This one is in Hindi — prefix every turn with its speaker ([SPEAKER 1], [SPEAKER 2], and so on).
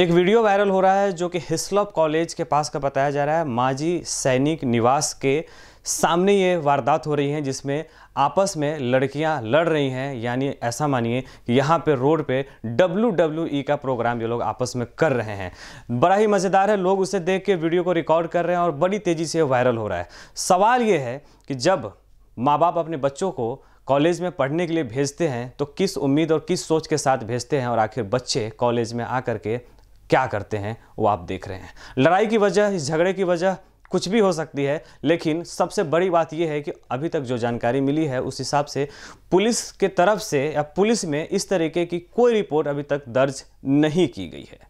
[SPEAKER 1] एक वीडियो वायरल हो रहा है जो कि हिस्लॉप कॉलेज के पास का बताया जा रहा है माजी सैनिक निवास के सामने ये वारदात हो रही है जिसमें आपस में लड़कियां लड़ रही हैं यानी ऐसा मानिए कि यहाँ पे रोड पे डब्ल्यू डब्ल्यू ई का प्रोग्राम ये लोग आपस में कर रहे हैं बड़ा ही मज़ेदार है लोग उसे देख के वीडियो को रिकॉर्ड कर रहे हैं और बड़ी तेज़ी से वायरल हो रहा है सवाल ये है कि जब माँ बाप अपने बच्चों को कॉलेज में पढ़ने के लिए भेजते हैं तो किस उम्मीद और किस सोच के साथ भेजते हैं और आखिर बच्चे कॉलेज में आकर के क्या करते हैं वो आप देख रहे हैं लड़ाई की वजह इस झगड़े की वजह कुछ भी हो सकती है लेकिन सबसे बड़ी बात यह है कि अभी तक जो जानकारी मिली है उस हिसाब से पुलिस के तरफ से या पुलिस में इस तरीके की कोई रिपोर्ट अभी तक दर्ज नहीं की गई है